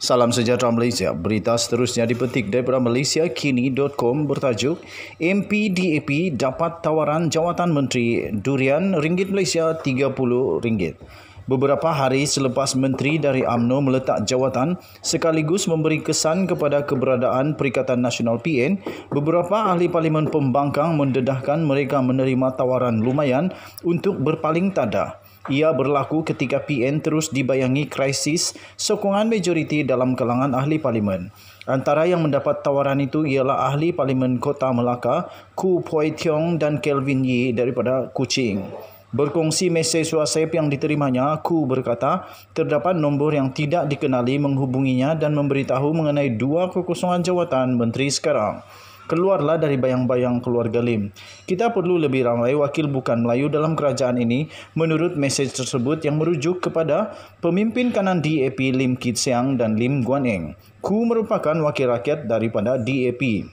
Salam sejahtera Malaysia. Berita seterusnya dipetik daripada malaysiakini.com bertajuk MP dapat tawaran jawatan menteri durian ringgit Malaysia 30 ringgit. Beberapa hari selepas menteri dari AMNO meletak jawatan sekaligus memberi kesan kepada keberadaan Perikatan Nasional PN, beberapa ahli parlimen pembangkang mendedahkan mereka menerima tawaran lumayan untuk berpaling tada. Ia berlaku ketika PN terus dibayangi krisis sokongan majoriti dalam kalangan ahli parlimen. Antara yang mendapat tawaran itu ialah ahli parlimen Kota Melaka, Ku Poi Tiong dan Kelvin Yee daripada Kuching. Berkongsi mesej WhatsApp yang diterimanya, Ku berkata, terdapat nombor yang tidak dikenali menghubunginya dan memberitahu mengenai dua kekosongan jawatan menteri sekarang. Keluarlah dari bayang-bayang keluarga Lim. Kita perlu lebih ramai wakil bukan Melayu dalam kerajaan ini menurut mesej tersebut yang merujuk kepada pemimpin kanan DAP Lim Kit Siang dan Lim Guan Eng. Ku merupakan wakil rakyat daripada DAP.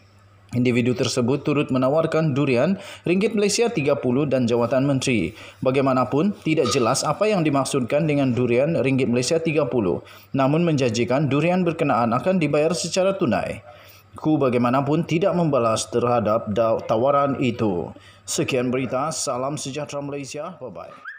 Individu tersebut turut menawarkan durian ringgit Malaysia 30 dan jawatan menteri. Bagaimanapun, tidak jelas apa yang dimaksudkan dengan durian ringgit Malaysia 30. Namun menjanjikan durian berkenaan akan dibayar secara tunai ku bagaimanapun tidak membalas terhadap tawaran itu. Sekian berita, salam sejahtera Malaysia. Bye-bye.